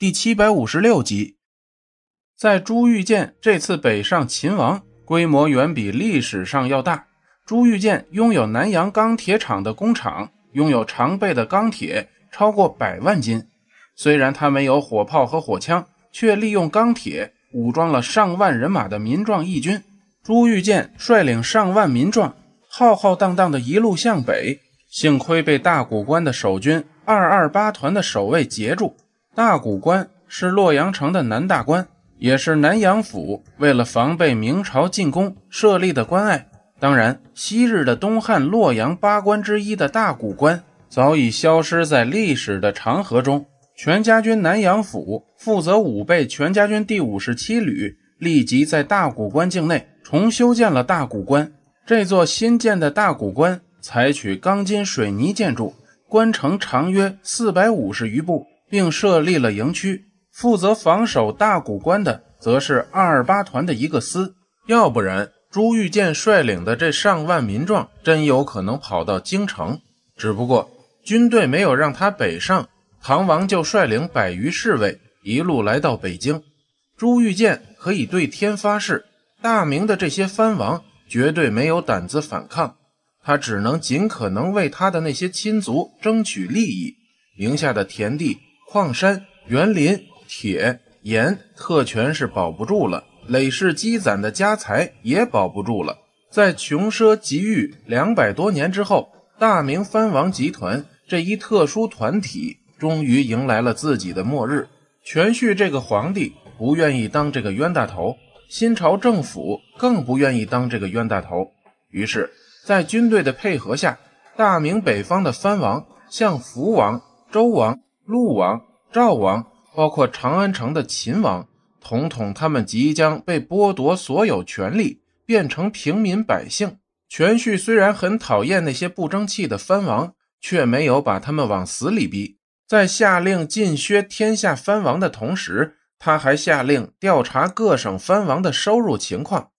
第七百五十六集，在朱玉建这次北上勤王，规模远比历史上要大。朱玉建拥有南洋钢铁厂的工厂，拥有常备的钢铁超过百万斤。虽然他没有火炮和火枪，却利用钢铁武装了上万人马的民壮义军。朱玉建率领上万民壮，浩浩荡荡的一路向北。幸亏被大谷关的守军二二八团的守卫截住。大谷关是洛阳城的南大关，也是南阳府为了防备明朝进攻设立的关隘。当然，昔日的东汉洛阳八关之一的大谷关早已消失在历史的长河中。全家军南阳府负责武备，全家军第五十七旅立即在大谷关境内重修建了大谷关。这座新建的大谷关采取钢筋水泥建筑，关城长约四百五十余步。并设立了营区，负责防守大谷关的则是二八团的一个司，要不然朱玉建率领的这上万民壮真有可能跑到京城。只不过军队没有让他北上，唐王就率领百余侍卫一路来到北京。朱玉建可以对天发誓，大明的这些藩王绝对没有胆子反抗，他只能尽可能为他的那些亲族争取利益，名下的田地。矿山、园林、铁、盐特权是保不住了，累世积攒的家财也保不住了。在穷奢极欲两百多年之后，大明藩王集团这一特殊团体终于迎来了自己的末日。全旭这个皇帝不愿意当这个冤大头，新朝政府更不愿意当这个冤大头。于是，在军队的配合下，大明北方的藩王，向福王、周王。鹿王、赵王，包括长安城的秦王，统统他们即将被剥夺所有权利，变成平民百姓。全绪虽然很讨厌那些不争气的藩王，却没有把他们往死里逼。在下令禁削天下藩王的同时，他还下令调查各省藩王的收入情况。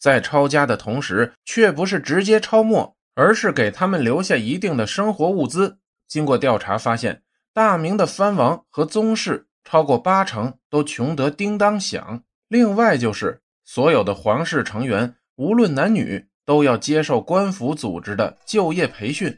在抄家的同时，却不是直接抄没，而是给他们留下一定的生活物资。经过调查发现。大明的藩王和宗室超过八成都穷得叮当响。另外，就是所有的皇室成员，无论男女，都要接受官府组织的就业培训。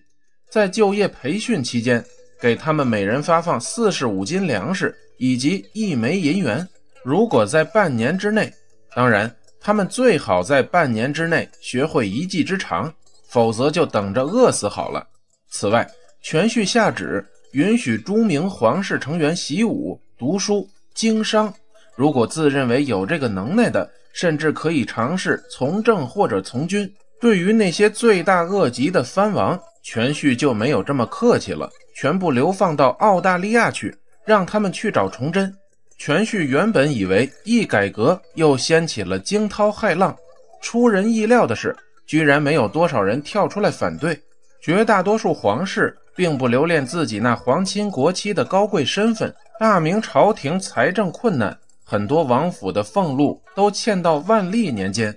在就业培训期间，给他们每人发放四十五斤粮食以及一枚银元。如果在半年之内，当然，他们最好在半年之内学会一技之长，否则就等着饿死好了。此外，全序下旨。允许朱明皇室成员习武、读书、经商。如果自认为有这个能耐的，甚至可以尝试从政或者从军。对于那些罪大恶极的藩王，全煦就没有这么客气了，全部流放到澳大利亚去，让他们去找崇祯。全煦原本以为一改革又掀起了惊涛骇浪，出人意料的是，居然没有多少人跳出来反对，绝大多数皇室。并不留恋自己那皇亲国戚的高贵身份。大明朝廷财政困难，很多王府的俸禄都欠到万历年间。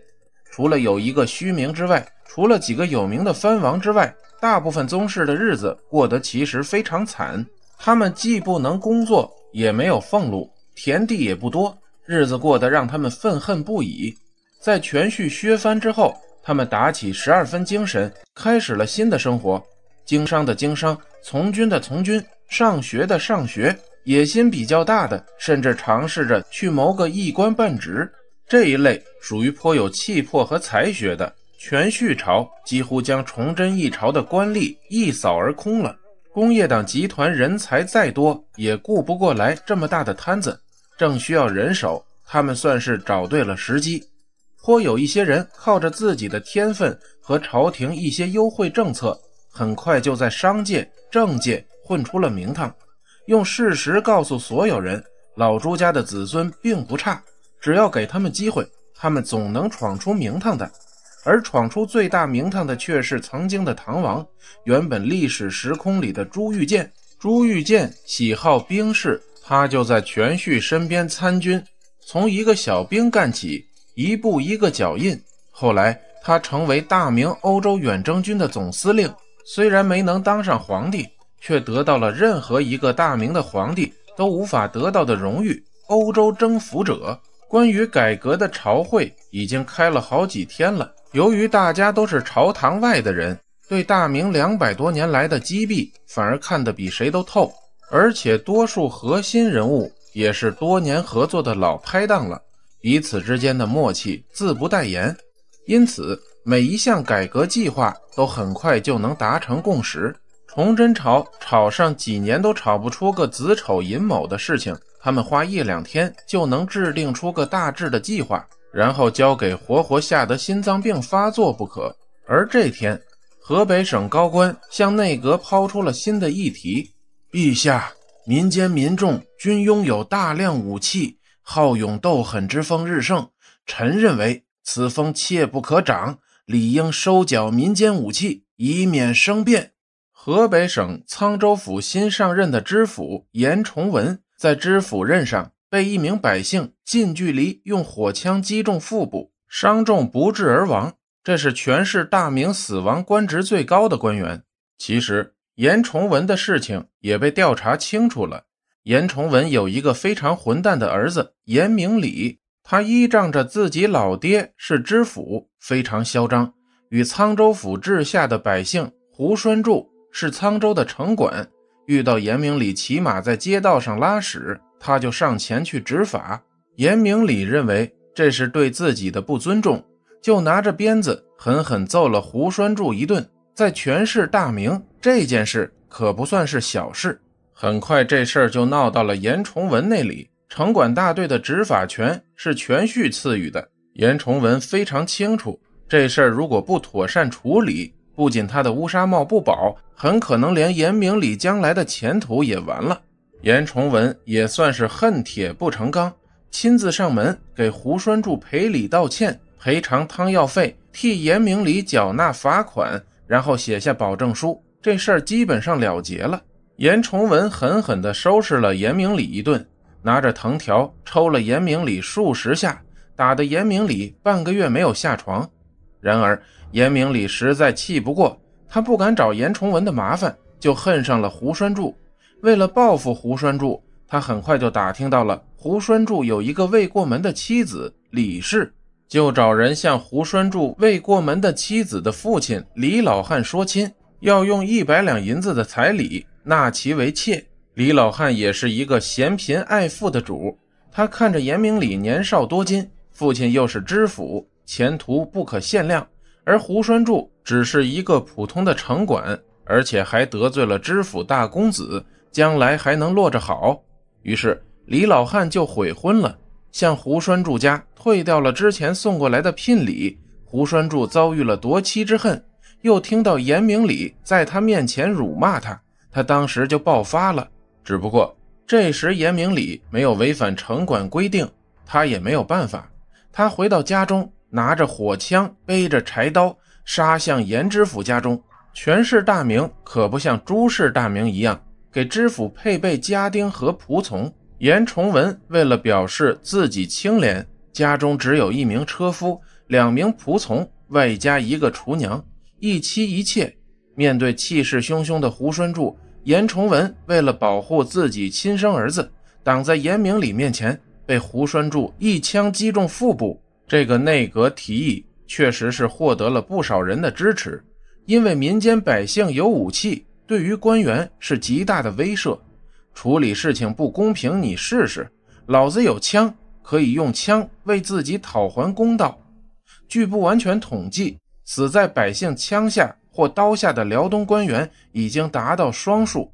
除了有一个虚名之外，除了几个有名的藩王之外，大部分宗室的日子过得其实非常惨。他们既不能工作，也没有俸禄，田地也不多，日子过得让他们愤恨不已。在全序削藩之后，他们打起十二分精神，开始了新的生活。经商的经商，从军的从军，上学的上学，野心比较大的，甚至尝试着去谋个一官半职。这一类属于颇有气魄和才学的。全续朝几乎将崇祯一朝的官吏一扫而空了。工业党集团人才再多，也顾不过来这么大的摊子，正需要人手，他们算是找对了时机。颇有一些人靠着自己的天分和朝廷一些优惠政策。很快就在商界、政界混出了名堂，用事实告诉所有人：老朱家的子孙并不差，只要给他们机会，他们总能闯出名堂的。而闯出最大名堂的却是曾经的唐王，原本历史时空里的朱玉建。朱玉建喜好兵事，他就在全旭身边参军，从一个小兵干起，一步一个脚印。后来他成为大明欧洲远征军的总司令。虽然没能当上皇帝，却得到了任何一个大明的皇帝都无法得到的荣誉。欧洲征服者关于改革的朝会已经开了好几天了。由于大家都是朝堂外的人，对大明两百多年来的积弊反而看得比谁都透，而且多数核心人物也是多年合作的老拍档了，彼此之间的默契自不待言，因此。每一项改革计划都很快就能达成共识。崇祯朝吵上几年都吵不出个子丑寅卯的事情，他们花一两天就能制定出个大致的计划，然后交给活活吓得心脏病发作不可。而这天，河北省高官向内阁抛出了新的议题：，陛下，民间民众均拥有大量武器，好勇斗狠之风日盛，臣认为此风切不可长。理应收缴民间武器，以免生变。河北省沧州府新上任的知府严崇文，在知府任上被一名百姓近距离用火枪击中腹部，伤重不治而亡。这是全市大明死亡官职最高的官员。其实，严崇文的事情也被调查清楚了。严崇文有一个非常混蛋的儿子严明礼。他依仗着自己老爹是知府，非常嚣张。与沧州府治下的百姓胡栓柱是沧州的城管，遇到严明礼骑马在街道上拉屎，他就上前去执法。严明礼认为这是对自己的不尊重，就拿着鞭子狠狠揍了胡栓柱一顿。在全市大明，这件事可不算是小事。很快，这事儿就闹到了严崇文那里。城管大队的执法权是全序赐予的，严崇文非常清楚这事儿。如果不妥善处理，不仅他的乌纱帽不保，很可能连严明礼将来的前途也完了。严崇文也算是恨铁不成钢，亲自上门给胡栓柱赔礼道歉，赔偿汤药费，替严明礼缴纳罚款，然后写下保证书，这事儿基本上了结了。严崇文狠狠地收拾了严明礼一顿。拿着藤条抽了严明礼数十下，打得严明礼半个月没有下床。然而严明礼实在气不过，他不敢找严崇文的麻烦，就恨上了胡栓柱。为了报复胡栓柱，他很快就打听到了胡栓柱有一个未过门的妻子李氏，就找人向胡栓柱未过门的妻子的父亲李老汉说亲，要用一百两银子的彩礼纳其为妾。李老汉也是一个嫌贫爱富的主，他看着严明礼年少多金，父亲又是知府，前途不可限量；而胡栓柱只是一个普通的城管，而且还得罪了知府大公子，将来还能落着好。于是李老汉就悔婚了，向胡栓柱家退掉了之前送过来的聘礼。胡栓柱遭遇了夺妻之恨，又听到严明礼在他面前辱骂他，他当时就爆发了。只不过这时严明礼没有违反城管规定，他也没有办法。他回到家中，拿着火枪，背着柴刀，杀向严知府家中。权势大名可不像朱氏大名一样，给知府配备家丁和仆从。严崇文为了表示自己清廉，家中只有一名车夫，两名仆从，外加一个厨娘，一妻一妾。面对气势汹汹的胡栓柱。严崇文为了保护自己亲生儿子，挡在严明礼面前，被胡栓柱一枪击中腹部。这个内阁提议确实是获得了不少人的支持，因为民间百姓有武器，对于官员是极大的威慑。处理事情不公平，你试试，老子有枪，可以用枪为自己讨还公道。据不完全统计，死在百姓枪下。或刀下的辽东官员已经达到双数，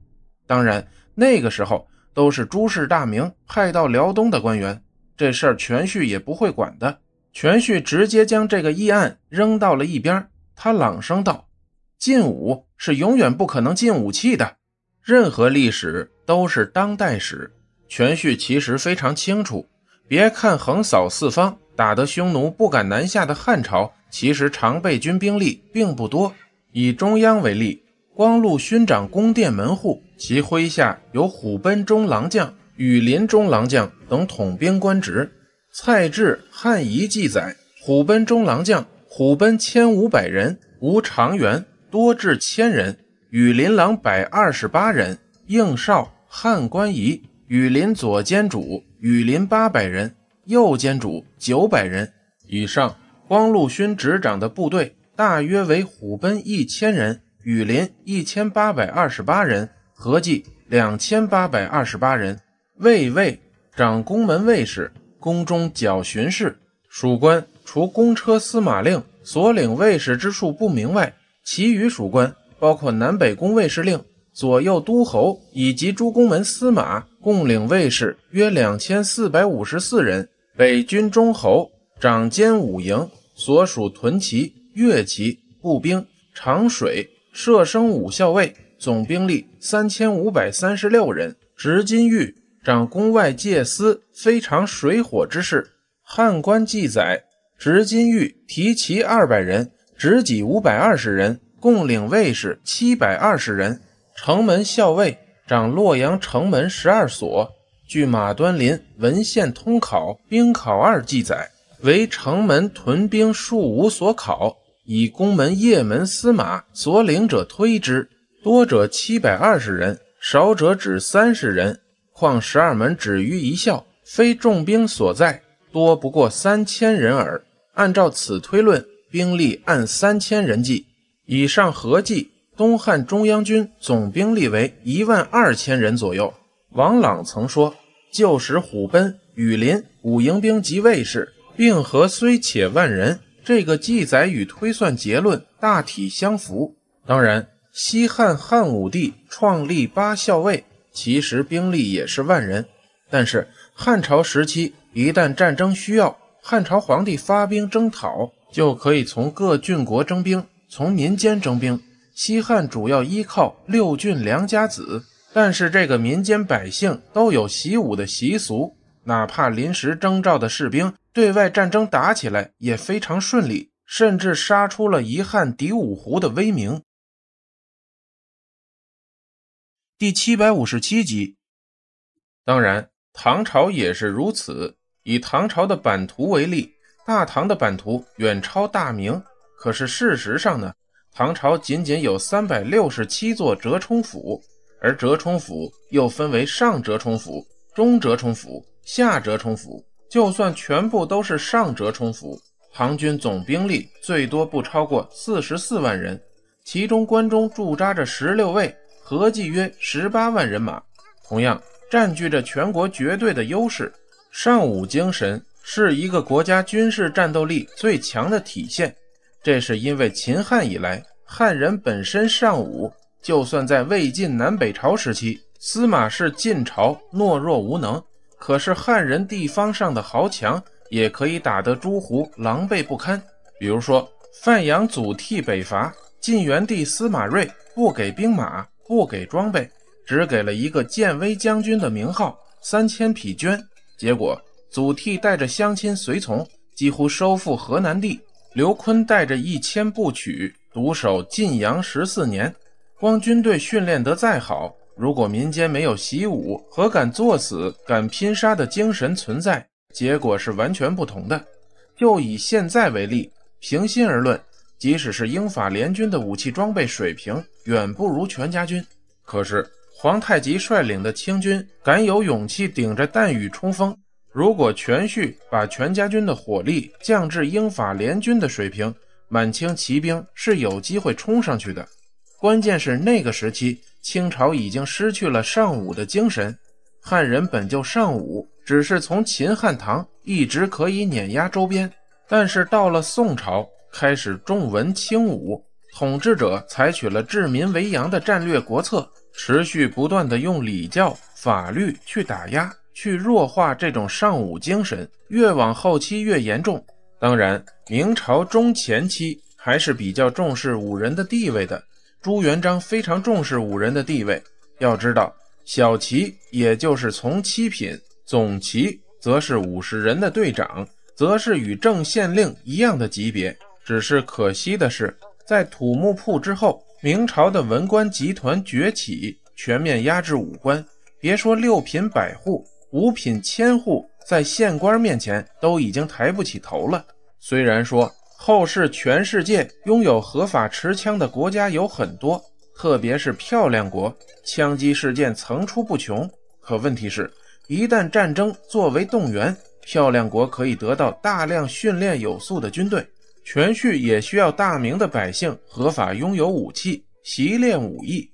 当然那个时候都是朱氏大明派到辽东的官员，这事儿全旭也不会管的。全旭直接将这个议案扔到了一边，他朗声道：“禁武是永远不可能禁武器的，任何历史都是当代史。”全旭其实非常清楚，别看横扫四方、打得匈奴不敢南下的汉朝，其实常备军兵力并不多。以中央为例，光禄勋长宫殿门户，其麾下有虎贲中郎将、羽林中郎将等统兵官职。蔡志汉仪记载，虎贲中郎将虎贲千五百人，无常员，多至千人；羽林郎百二十八人，应少。汉官仪羽林左监主羽林八百人，右监主九百人。以上，光禄勋执掌的部队。大约为虎贲一千人，羽林一千八百二十八人，合计两千八百二十八人。卫尉掌宫门卫士，宫中角巡视。属官除公车司马令所领卫士之数不明外，其余属官包括南北宫卫士令、左右都侯以及诸宫门司马共领卫士约两千四百五十四人。北军中侯掌兼五营所属屯骑。越骑步兵长水射生五校尉，总兵力三千五百三十六人。执金玉掌宫外戒司非常水火之事。汉官记载，执金玉提骑二百人，执戟五百二十人，共领卫士七百二十人。城门校尉掌洛阳城门十二所。据马端林《文献通考·兵考二》记载，为城门屯兵数无所考。以宫门、掖门、司马所领者推之，多者七百二十人，少者只三十人。况十二门止于一校，非重兵所在，多不过三千人耳。按照此推论，兵力按三千人计，以上合计，东汉中央军总兵力为一万二千人左右。王朗曾说：“旧时虎贲、羽林五营兵及卫士，并合虽且万人。”这个记载与推算结论大体相符。当然，西汉汉武帝创立八校尉，其实兵力也是万人。但是汉朝时期，一旦战争需要，汉朝皇帝发兵征讨，就可以从各郡国征兵，从民间征兵。西汉主要依靠六郡良家子，但是这个民间百姓都有习武的习俗。哪怕临时征召的士兵，对外战争打起来也非常顺利，甚至杀出了“遗憾敌五湖的威名。第七百五十七集，当然，唐朝也是如此。以唐朝的版图为例，大唐的版图远超大明。可是事实上呢，唐朝仅仅有三百六十七座折冲府，而折冲府又分为上折冲府、中折冲府。下折冲府，就算全部都是上折冲府，唐军总兵力最多不超过四十四万人，其中关中驻扎着十六位，合计约十八万人马，同样占据着全国绝对的优势。尚武精神是一个国家军事战斗力最强的体现，这是因为秦汉以来，汉人本身尚武，就算在魏晋南北朝时期，司马氏晋朝懦弱无能。可是汉人地方上的豪强也可以打得诸胡狼狈不堪。比如说，范阳祖逖北伐，晋元帝司马睿不给兵马，不给装备，只给了一个建威将军的名号，三千匹绢。结果祖逖带着乡亲随从，几乎收复河南地。刘琨带着一千部曲，独守晋阳十四年，光军队训练得再好。如果民间没有习武、何敢作死、敢拼杀的精神存在，结果是完全不同的。就以现在为例，平心而论，即使是英法联军的武器装备水平远不如全家军，可是皇太极率领的清军敢有勇气顶着弹雨冲锋。如果全旭把全家军的火力降至英法联军的水平，满清骑兵是有机会冲上去的。关键是那个时期。清朝已经失去了尚武的精神，汉人本就尚武，只是从秦汉唐一直可以碾压周边，但是到了宋朝开始重文轻武，统治者采取了治民为阳的战略国策，持续不断的用礼教法律去打压、去弱化这种尚武精神，越往后期越严重。当然，明朝中前期还是比较重视武人的地位的。朱元璋非常重视武人的地位。要知道，小旗也就是从七品，总旗则是五十人的队长，则是与正县令一样的级别。只是可惜的是，在土木铺之后，明朝的文官集团崛起，全面压制武官。别说六品百户、五品千户，在县官面前都已经抬不起头了。虽然说，后世，全世界拥有合法持枪的国家有很多，特别是漂亮国，枪击事件层出不穷。可问题是，一旦战争作为动员，漂亮国可以得到大量训练有素的军队。全叙也需要大明的百姓合法拥有武器，习练武艺。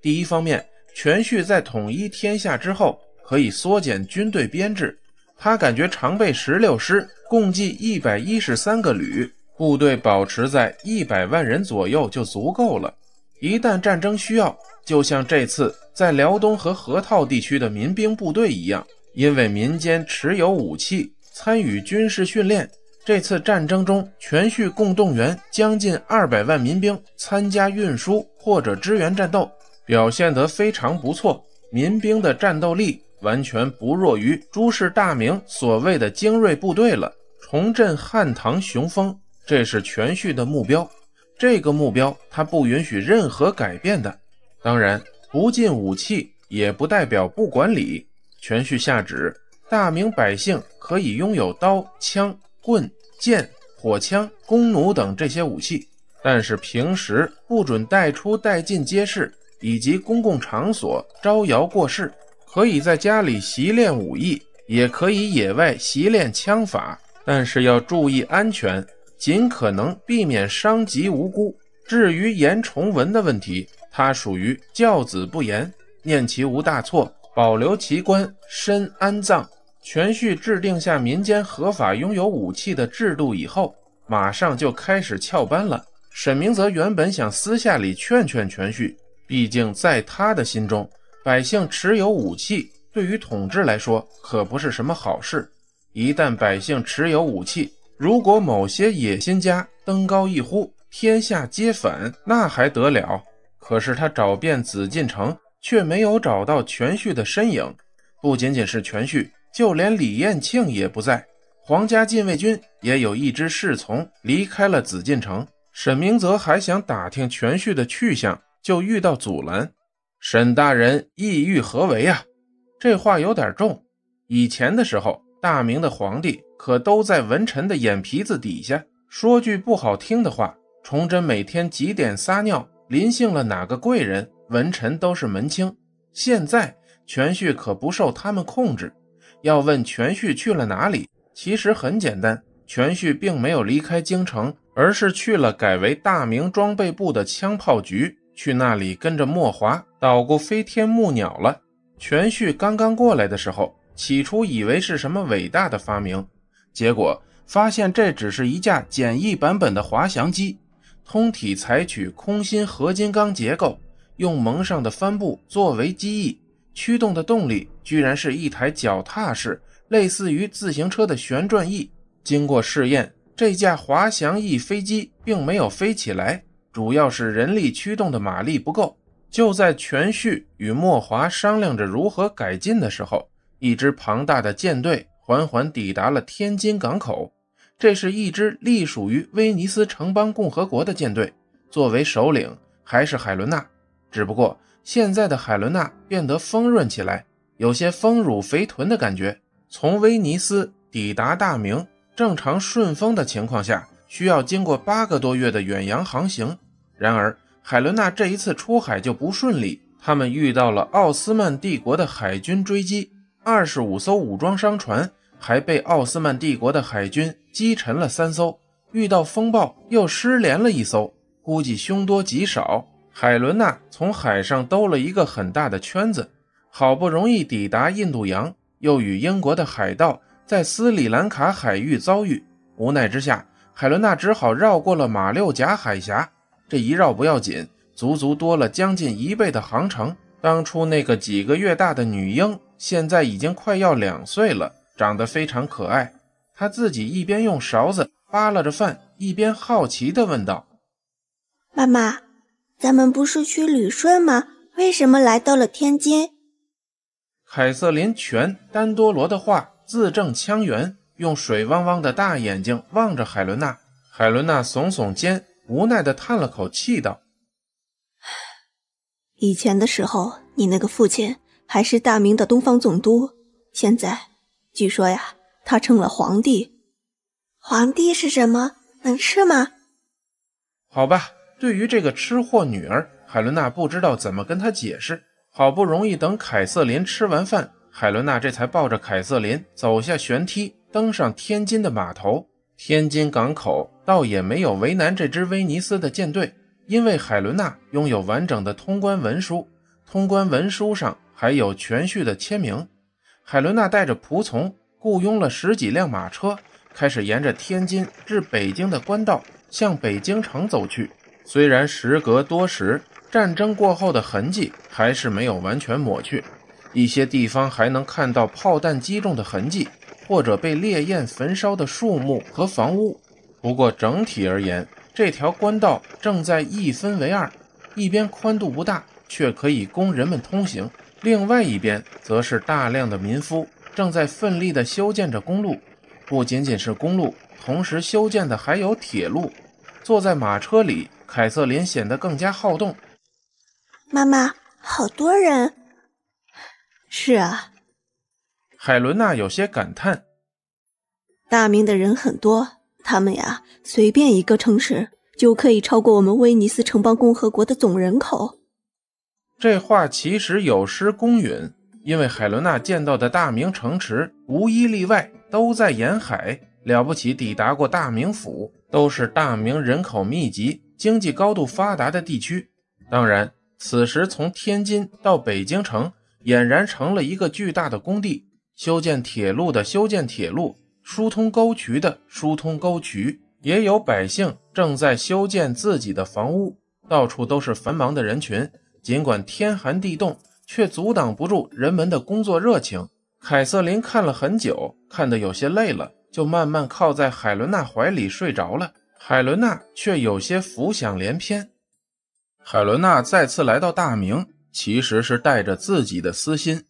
第一方面，全叙在统一天下之后，可以缩减军队编制。他感觉常备十六师共计一百一十三个旅。部队保持在一百万人左右就足够了。一旦战争需要，就像这次在辽东和河套地区的民兵部队一样，因为民间持有武器，参与军事训练。这次战争中，全叙共动员将近二百万民兵参加运输或者支援战斗，表现得非常不错。民兵的战斗力完全不弱于朱氏大明所谓的精锐部队了，重振汉唐雄风。这是全旭的目标，这个目标他不允许任何改变的。当然，不进武器也不代表不管理。全旭下旨，大明百姓可以拥有刀、枪、棍、剑、火枪、弓弩等这些武器，但是平时不准带出、带进街市以及公共场所招摇过市。可以在家里习练武艺，也可以野外习练枪法，但是要注意安全。尽可能避免伤及无辜。至于严崇文的问题，他属于教子不严，念其无大错，保留其官身安葬。全绪制定下民间合法拥有武器的制度以后，马上就开始翘班了。沈明泽原本想私下里劝劝全绪，毕竟在他的心中，百姓持有武器对于统治来说可不是什么好事。一旦百姓持有武器，如果某些野心家登高一呼，天下皆反，那还得了？可是他找遍紫禁城，却没有找到全旭的身影。不仅仅是全旭，就连李彦庆也不在。皇家禁卫军也有一支侍从离开了紫禁城。沈明泽还想打听全旭的去向，就遇到阻拦。沈大人意欲何为呀？这话有点重。以前的时候。大明的皇帝可都在文臣的眼皮子底下。说句不好听的话，崇祯每天几点撒尿，临幸了哪个贵人，文臣都是门清。现在全旭可不受他们控制。要问全旭去了哪里，其实很简单，全旭并没有离开京城，而是去了改为大明装备部的枪炮局，去那里跟着莫华捣鼓飞天木鸟了。全旭刚刚过来的时候。起初以为是什么伟大的发明，结果发现这只是一架简易版本的滑翔机，通体采取空心合金钢结构，用蒙上的帆布作为机翼，驱动的动力居然是一台脚踏式，类似于自行车的旋转翼。经过试验，这架滑翔翼飞机并没有飞起来，主要是人力驱动的马力不够。就在全旭与莫华商量着如何改进的时候。一支庞大的舰队缓缓抵达了天津港口。这是一支隶属于威尼斯城邦共和国的舰队，作为首领还是海伦娜。只不过现在的海伦娜变得丰润起来，有些丰乳肥臀的感觉。从威尼斯抵达大明，正常顺风的情况下，需要经过八个多月的远洋航行。然而，海伦娜这一次出海就不顺利，他们遇到了奥斯曼帝国的海军追击。二十五艘武装商船，还被奥斯曼帝国的海军击沉了三艘，遇到风暴又失联了一艘，估计凶多吉少。海伦娜从海上兜了一个很大的圈子，好不容易抵达印度洋，又与英国的海盗在斯里兰卡海域遭遇。无奈之下，海伦娜只好绕过了马六甲海峡。这一绕不要紧，足足多了将近一倍的航程。当初那个几个月大的女婴。现在已经快要两岁了，长得非常可爱。他自己一边用勺子扒拉着饭，一边好奇地问道：“妈妈，咱们不是去旅顺吗？为什么来到了天津？”凯瑟琳全丹多罗的话字正腔圆，用水汪汪的大眼睛望着海伦娜。海伦娜耸耸肩，无奈地叹了口气道：“ 以前的时候，你那个父亲……”还是大明的东方总督，现在，据说呀，他成了皇帝。皇帝是什么？能吃吗？好吧，对于这个吃货女儿，海伦娜不知道怎么跟她解释。好不容易等凯瑟琳吃完饭，海伦娜这才抱着凯瑟琳走下舷梯，登上天津的码头。天津港口倒也没有为难这支威尼斯的舰队，因为海伦娜拥有完整的通关文书，通关文书上。还有全序的签名。海伦娜带着仆从，雇佣了十几辆马车，开始沿着天津至北京的官道向北京城走去。虽然时隔多时，战争过后的痕迹还是没有完全抹去，一些地方还能看到炮弹击中的痕迹，或者被烈焰焚烧的树木和房屋。不过整体而言，这条官道正在一分为二，一边宽度不大，却可以供人们通行。另外一边，则是大量的民夫正在奋力的修建着公路，不仅仅是公路，同时修建的还有铁路。坐在马车里，凯瑟琳显得更加好动。妈妈，好多人。是啊。海伦娜有些感叹：“大明的人很多，他们呀，随便一个城市就可以超过我们威尼斯城邦共和国的总人口。”这话其实有失公允，因为海伦娜见到的大明城池无一例外都在沿海，了不起抵达过大明府，都是大明人口密集、经济高度发达的地区。当然，此时从天津到北京城俨然成了一个巨大的工地，修建铁路的修建铁路，疏通沟渠的疏通沟渠，也有百姓正在修建自己的房屋，到处都是繁忙的人群。尽管天寒地冻，却阻挡不住人们的工作热情。凯瑟琳看了很久，看得有些累了，就慢慢靠在海伦娜怀里睡着了。海伦娜却有些浮想联翩。海伦娜再次来到大明，其实是带着自己的私心。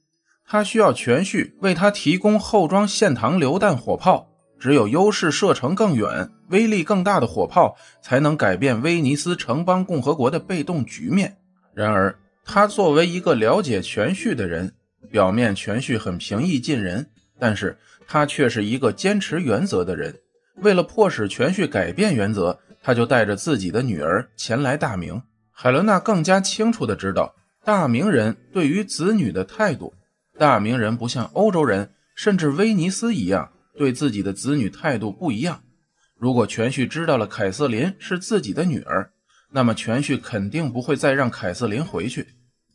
她需要全旭为她提供后装线膛榴弹火炮，只有优势射程更远、威力更大的火炮，才能改变威尼斯城邦共和国的被动局面。然而，他作为一个了解全绪的人，表面全绪很平易近人，但是他却是一个坚持原则的人。为了迫使全绪改变原则，他就带着自己的女儿前来大明。海伦娜更加清楚的知道，大明人对于子女的态度，大明人不像欧洲人，甚至威尼斯一样，对自己的子女态度不一样。如果全绪知道了凯瑟琳是自己的女儿，那么全旭肯定不会再让凯瑟琳回去。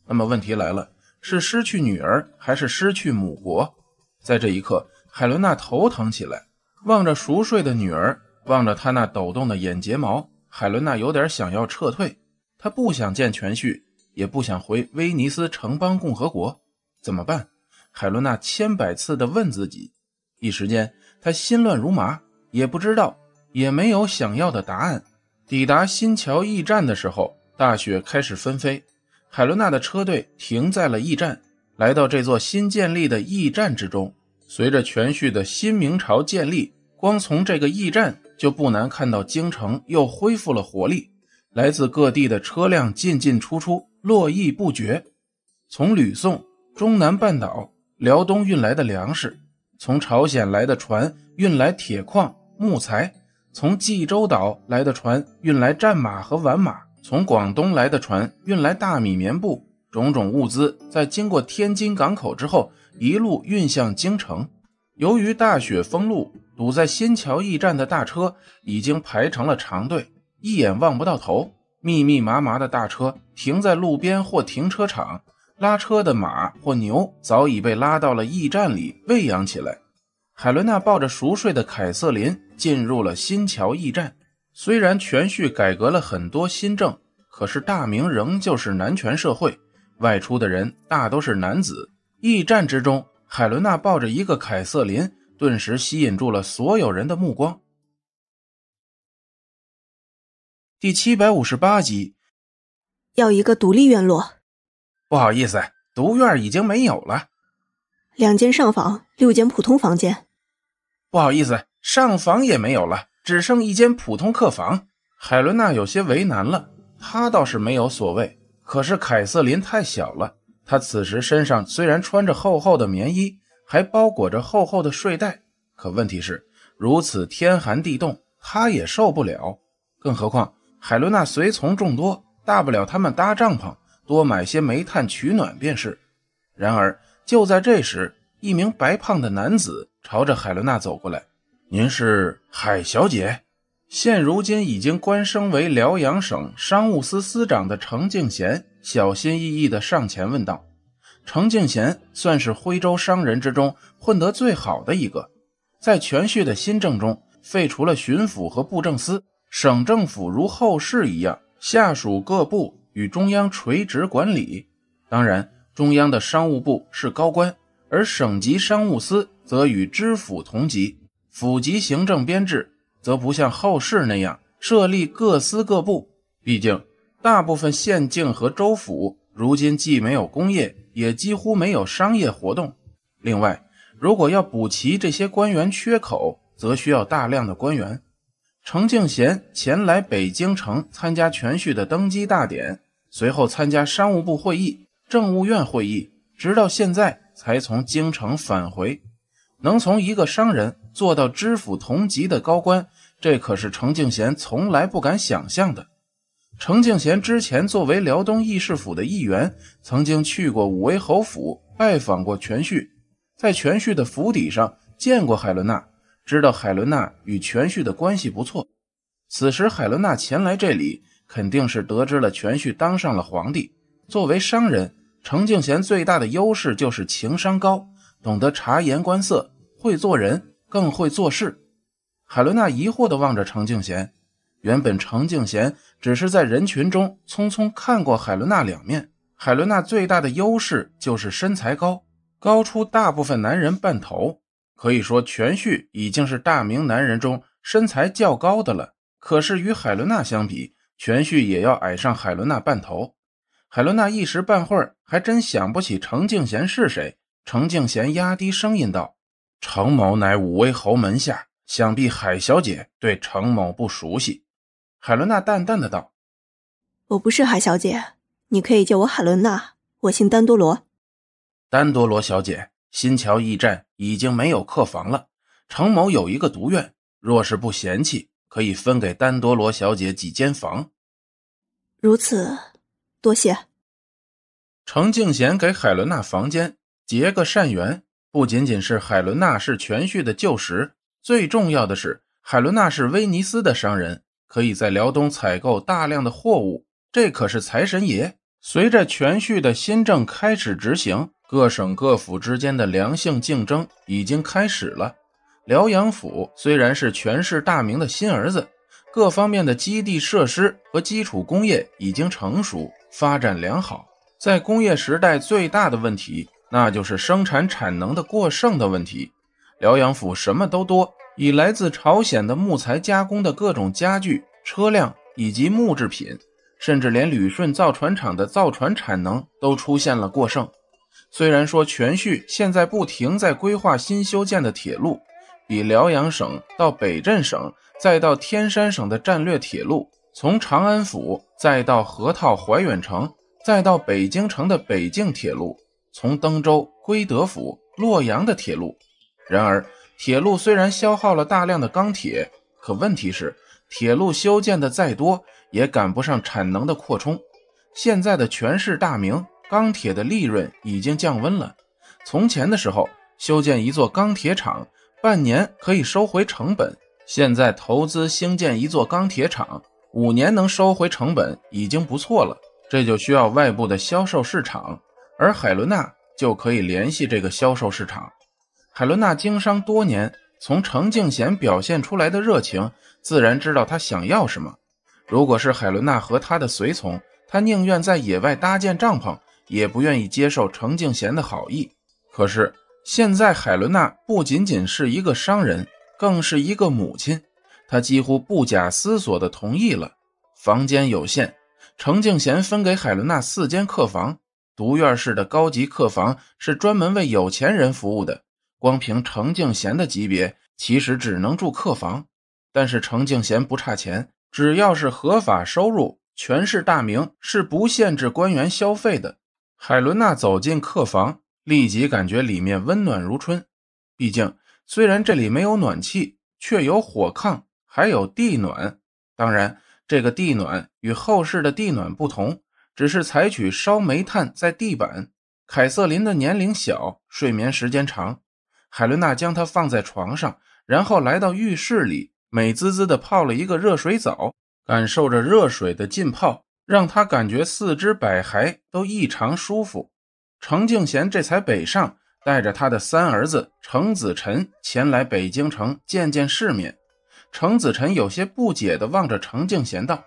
那么问题来了：是失去女儿，还是失去母国？在这一刻，海伦娜头疼起来，望着熟睡的女儿，望着她那抖动的眼睫毛，海伦娜有点想要撤退。她不想见全旭，也不想回威尼斯城邦共和国，怎么办？海伦娜千百次地问自己，一时间她心乱如麻，也不知道，也没有想要的答案。抵达新桥驿站的时候，大雪开始纷飞。海伦娜的车队停在了驿站。来到这座新建立的驿站之中，随着全绪的新明朝建立，光从这个驿站就不难看到京城又恢复了活力。来自各地的车辆进进出出，络绎不绝。从吕宋、中南半岛、辽东运来的粮食，从朝鲜来的船运来铁矿、木材。从济州岛来的船运来战马和挽马，从广东来的船运来大米、棉布，种种物资在经过天津港口之后，一路运向京城。由于大雪封路，堵在新桥驿站的大车已经排成了长队，一眼望不到头。密密麻麻的大车停在路边或停车场，拉车的马或牛早已被拉到了驿站里喂养起来。海伦娜抱着熟睡的凯瑟琳进入了新桥驿站。虽然全序改革了很多新政，可是大明仍旧是男权社会，外出的人大都是男子。驿站之中，海伦娜抱着一个凯瑟琳，顿时吸引住了所有人的目光。第七百五十八集，要一个独立院落。不好意思，独院已经没有了。两间上房，六间普通房间。不好意思，上房也没有了，只剩一间普通客房。海伦娜有些为难了，她倒是没有所谓，可是凯瑟琳太小了。她此时身上虽然穿着厚厚的棉衣，还包裹着厚厚的睡袋，可问题是如此天寒地冻，她也受不了。更何况海伦娜随从众多，大不了他们搭帐篷，多买些煤炭取暖便是。然而就在这时，一名白胖的男子。朝着海伦娜走过来，您是海小姐。现如今已经官升为辽阳省商务司司长的程敬贤，小心翼翼地上前问道：“程敬贤算是徽州商人之中混得最好的一个。在全序的新政中，废除了巡抚和布政司，省政府如后世一样，下属各部与中央垂直管理。当然，中央的商务部是高官，而省级商务司。”则与知府同级，府级行政编制则不像后世那样设立各司各部。毕竟，大部分县境和州府如今既没有工业，也几乎没有商业活动。另外，如果要补齐这些官员缺口，则需要大量的官员。程敬贤前来北京城参加全序的登基大典，随后参加商务部会议、政务院会议，直到现在才从京城返回。能从一个商人做到知府同级的高官，这可是程敬贤从来不敢想象的。程敬贤之前作为辽东议事府的一员，曾经去过武威侯府拜访过全旭，在全旭的府邸上见过海伦娜，知道海伦娜与全旭的关系不错。此时海伦娜前来这里，肯定是得知了全旭当上了皇帝。作为商人，程敬贤最大的优势就是情商高。懂得察言观色，会做人，更会做事。海伦娜疑惑地望着程静贤。原本程静贤只是在人群中匆匆看过海伦娜两面。海伦娜最大的优势就是身材高，高出大部分男人半头。可以说，全旭已经是大明男人中身材较高的了。可是与海伦娜相比，全旭也要矮上海伦娜半头。海伦娜一时半会儿还真想不起程静贤是谁。程静贤压低声音道：“程某乃武威侯门下，想必海小姐对程某不熟悉。”海伦娜淡淡的道：“我不是海小姐，你可以叫我海伦娜，我姓丹多罗。”丹多罗小姐，新桥驿站已经没有客房了，程某有一个独院，若是不嫌弃，可以分给丹多罗小姐几间房。如此，多谢。程静贤给海伦娜房间。结个善缘，不仅仅是海伦娜是全旭的旧识，最重要的是海伦娜是威尼斯的商人，可以在辽东采购大量的货物，这可是财神爷。随着全旭的新政开始执行，各省各府之间的良性竞争已经开始了。辽阳府虽然是权势大明的新儿子，各方面的基地设施和基础工业已经成熟，发展良好。在工业时代，最大的问题。那就是生产产能的过剩的问题。辽阳府什么都多，以来自朝鲜的木材加工的各种家具、车辆以及木制品，甚至连旅顺造船厂的造船产能都出现了过剩。虽然说全绪现在不停在规划新修建的铁路，比辽阳省到北镇省再到天山省的战略铁路，从长安府再到河套怀远城再到北京城的北境铁路。从登州归德府洛阳的铁路，然而铁路虽然消耗了大量的钢铁，可问题是铁路修建的再多也赶不上产能的扩充。现在的权势大明钢铁的利润已经降温了。从前的时候，修建一座钢铁厂半年可以收回成本，现在投资兴建一座钢铁厂五年能收回成本已经不错了。这就需要外部的销售市场。而海伦娜就可以联系这个销售市场。海伦娜经商多年，从程静贤表现出来的热情，自然知道他想要什么。如果是海伦娜和他的随从，他宁愿在野外搭建帐篷，也不愿意接受程静贤的好意。可是现在海伦娜不仅仅是一个商人，更是一个母亲，她几乎不假思索地同意了。房间有限，程静贤分给海伦娜四间客房。独院式的高级客房是专门为有钱人服务的。光凭程静贤的级别，其实只能住客房。但是程静贤不差钱，只要是合法收入，全市大名是不限制官员消费的。海伦娜走进客房，立即感觉里面温暖如春。毕竟，虽然这里没有暖气，却有火炕，还有地暖。当然，这个地暖与后世的地暖不同。只是采取烧煤炭在地板。凯瑟琳的年龄小，睡眠时间长。海伦娜将她放在床上，然后来到浴室里，美滋滋地泡了一个热水澡，感受着热水的浸泡，让她感觉四肢百骸都异常舒服。程静贤这才北上，带着他的三儿子程子辰前来北京城见见世面。程子辰有些不解地望着程静贤道：“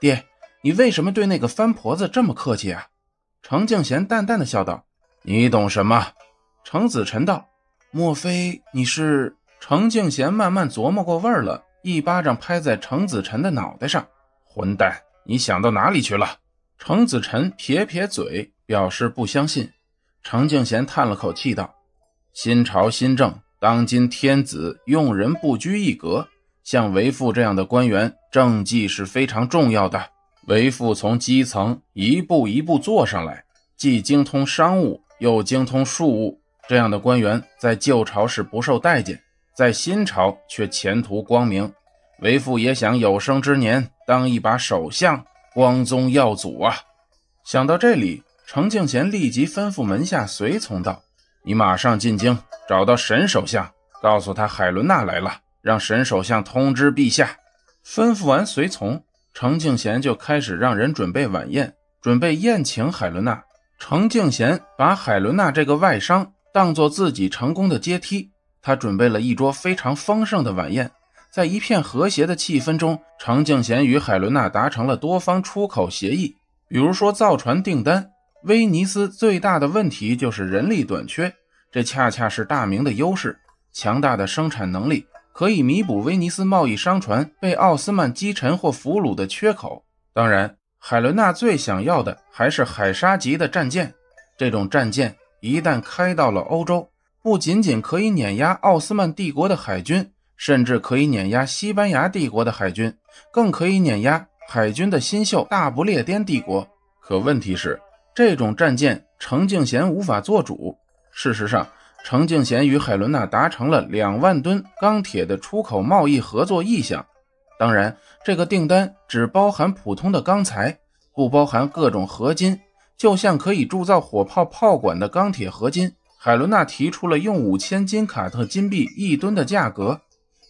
爹。”你为什么对那个番婆子这么客气啊？程静贤淡淡的笑道：“你懂什么？”程子辰道：“莫非你是……”程静贤慢慢琢磨过味儿了，一巴掌拍在程子辰的脑袋上：“混蛋，你想到哪里去了？”程子辰撇撇嘴，表示不相信。程静贤叹了口气道：“新朝新政，当今天子用人不拘一格，像为父这样的官员，政绩是非常重要的。”为父从基层一步一步做上来，既精通商务又精通庶务，这样的官员在旧朝是不受待见，在新朝却前途光明。为父也想有生之年当一把首相，光宗耀祖啊！想到这里，程敬贤立即吩咐门下随从道：“你马上进京，找到沈首相，告诉他海伦娜来了，让沈首相通知陛下。”吩咐完随从。程静贤就开始让人准备晚宴，准备宴请海伦娜。程静贤把海伦娜这个外商当做自己成功的阶梯，他准备了一桌非常丰盛的晚宴，在一片和谐的气氛中，程静贤与海伦娜达成了多方出口协议，比如说造船订单。威尼斯最大的问题就是人力短缺，这恰恰是大明的优势，强大的生产能力。可以弥补威尼斯贸易商船被奥斯曼击沉或俘虏的缺口。当然，海伦娜最想要的还是海沙级的战舰。这种战舰一旦开到了欧洲，不仅仅可以碾压奥斯曼帝国的海军，甚至可以碾压西班牙帝国的海军，更可以碾压海军的新秀大不列颠帝国。可问题是，这种战舰程敬贤无法做主。事实上，程静贤与海伦娜达成了两万吨钢铁的出口贸易合作意向。当然，这个订单只包含普通的钢材，不包含各种合金，就像可以铸造火炮炮管的钢铁合金。海伦娜提出了用五千金卡特金币一吨的价格。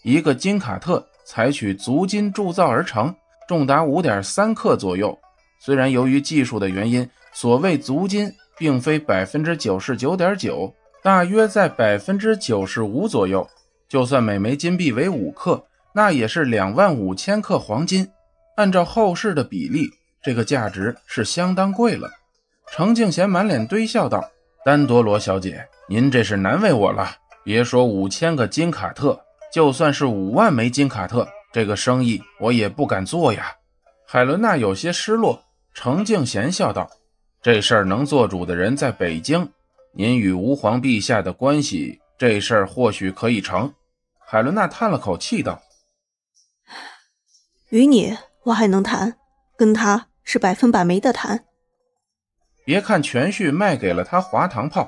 一个金卡特采取足金铸造而成，重达五点三克左右。虽然由于技术的原因，所谓足金并非百分之九十九点九。大约在百分之九十五左右，就算每枚金币为五克，那也是两万五千克黄金。按照后世的比例，这个价值是相当贵了。程静贤满脸堆笑道：“丹多罗小姐，您这是难为我了。别说五千个金卡特，就算是五万枚金卡特，这个生意我也不敢做呀。”海伦娜有些失落。程静贤笑道：“这事儿能做主的人在北京。”您与吾皇陛下的关系，这事儿或许可以成。海伦娜叹了口气道：“与你我还能谈，跟他是百分百没得谈。”别看全旭卖给了他滑膛炮，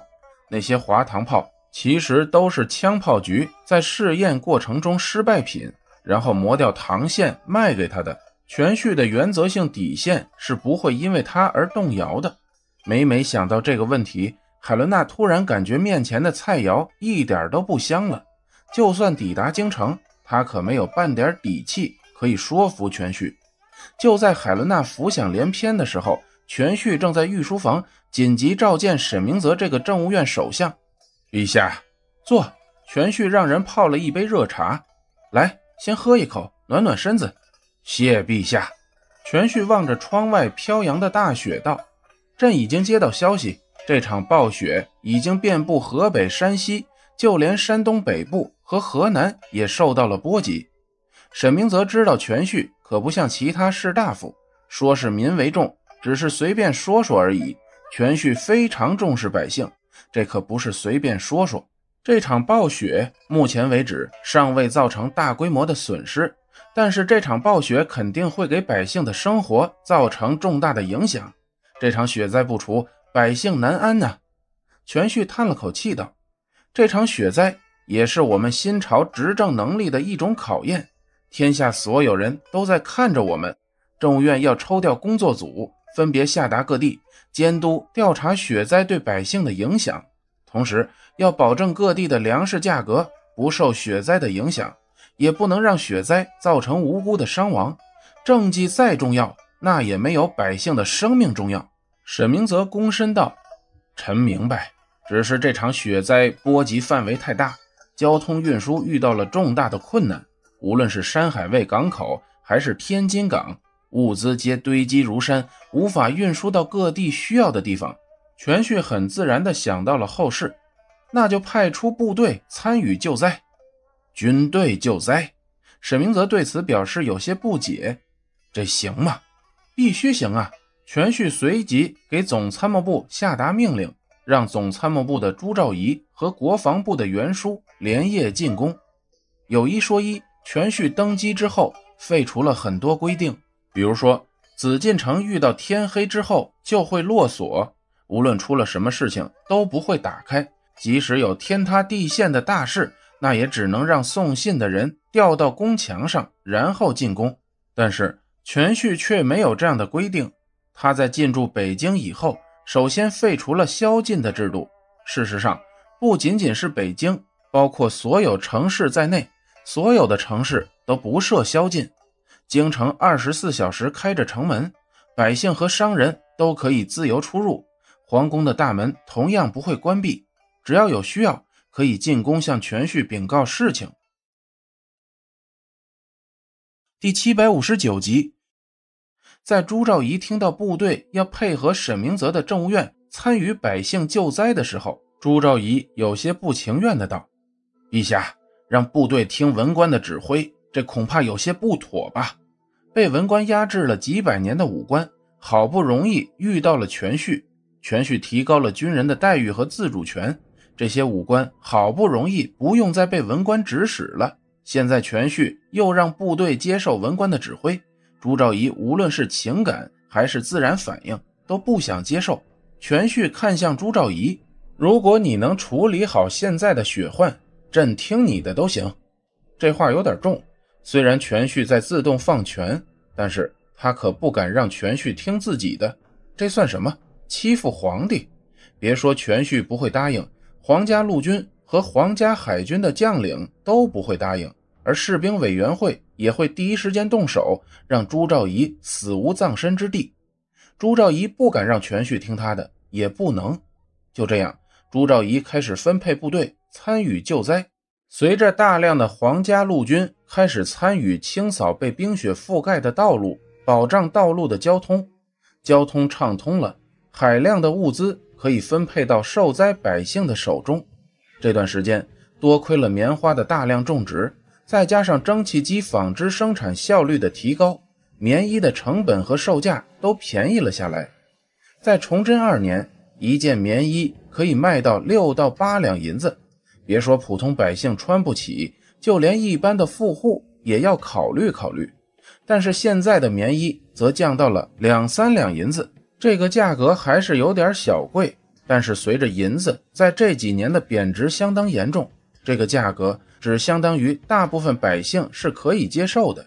那些滑膛炮其实都是枪炮局在试验过程中失败品，然后磨掉膛线卖给他的。全旭的原则性底线是不会因为他而动摇的。每每想到这个问题。海伦娜突然感觉面前的菜肴一点都不香了。就算抵达京城，她可没有半点底气可以说服全旭。就在海伦娜浮想联翩的时候，全旭正在御书房紧急召见沈明泽这个政务院首相。陛下，坐。全旭让人泡了一杯热茶，来，先喝一口，暖暖身子。谢陛下。全旭望着窗外飘扬的大雪道：“朕已经接到消息。”这场暴雪已经遍布河北、山西，就连山东北部和河南也受到了波及。沈明泽知道，全旭可不像其他士大夫，说是民为重，只是随便说说而已。全旭非常重视百姓，这可不是随便说说。这场暴雪目前为止尚未造成大规模的损失，但是这场暴雪肯定会给百姓的生活造成重大的影响。这场雪灾不除。百姓难安呐！全旭叹了口气道：“这场雪灾也是我们新朝执政能力的一种考验。天下所有人都在看着我们。政务院要抽调工作组，分别下达各地监督调查雪灾对百姓的影响，同时要保证各地的粮食价格不受雪灾的影响，也不能让雪灾造成无辜的伤亡。政绩再重要，那也没有百姓的生命重要。”沈明泽躬身道：“臣明白，只是这场雪灾波及范围太大，交通运输遇到了重大的困难。无论是山海卫港口，还是天津港，物资皆堆积如山，无法运输到各地需要的地方。”全旭很自然地想到了后事，那就派出部队参与救灾。军队救灾？沈明泽对此表示有些不解：“这行吗？必须行啊！”全绪随即给总参谋部下达命令，让总参谋部的朱兆仪和国防部的袁殊连夜进攻。有一说一，全绪登基之后废除了很多规定，比如说紫禁城遇到天黑之后就会落锁，无论出了什么事情都不会打开，即使有天塌地陷的大事，那也只能让送信的人掉到宫墙上然后进宫。但是全绪却没有这样的规定。他在进驻北京以后，首先废除了宵禁的制度。事实上，不仅仅是北京，包括所有城市在内，所有的城市都不设宵禁。京城二十四小时开着城门，百姓和商人都可以自由出入。皇宫的大门同样不会关闭，只要有需要，可以进宫向全旭禀告事情。第七百五十九集。在朱兆仪听到部队要配合沈明泽的政务院参与百姓救灾的时候，朱兆仪有些不情愿的道：“陛下让部队听文官的指挥，这恐怕有些不妥吧？被文官压制了几百年的武官，好不容易遇到了全序，全序提高了军人的待遇和自主权，这些武官好不容易不用再被文官指使了，现在全序又让部队接受文官的指挥。”朱兆仪无论是情感还是自然反应都不想接受。全旭看向朱兆仪：“如果你能处理好现在的血患，朕听你的都行。”这话有点重。虽然全旭在自动放权，但是他可不敢让全旭听自己的。这算什么？欺负皇帝？别说全旭不会答应，皇家陆军和皇家海军的将领都不会答应，而士兵委员会。也会第一时间动手，让朱兆仪死无葬身之地。朱兆仪不敢让全旭听他的，也不能。就这样，朱兆仪开始分配部队参与救灾。随着大量的皇家陆军开始参与清扫被冰雪覆盖的道路，保障道路的交通。交通畅通了，海量的物资可以分配到受灾百姓的手中。这段时间，多亏了棉花的大量种植。再加上蒸汽机、纺织生产效率的提高，棉衣的成本和售价都便宜了下来。在崇祯二年，一件棉衣可以卖到六到八两银子，别说普通百姓穿不起，就连一般的富户也要考虑考虑。但是现在的棉衣则降到了两三两银子，这个价格还是有点小贵。但是随着银子在这几年的贬值相当严重。这个价格只相当于大部分百姓是可以接受的。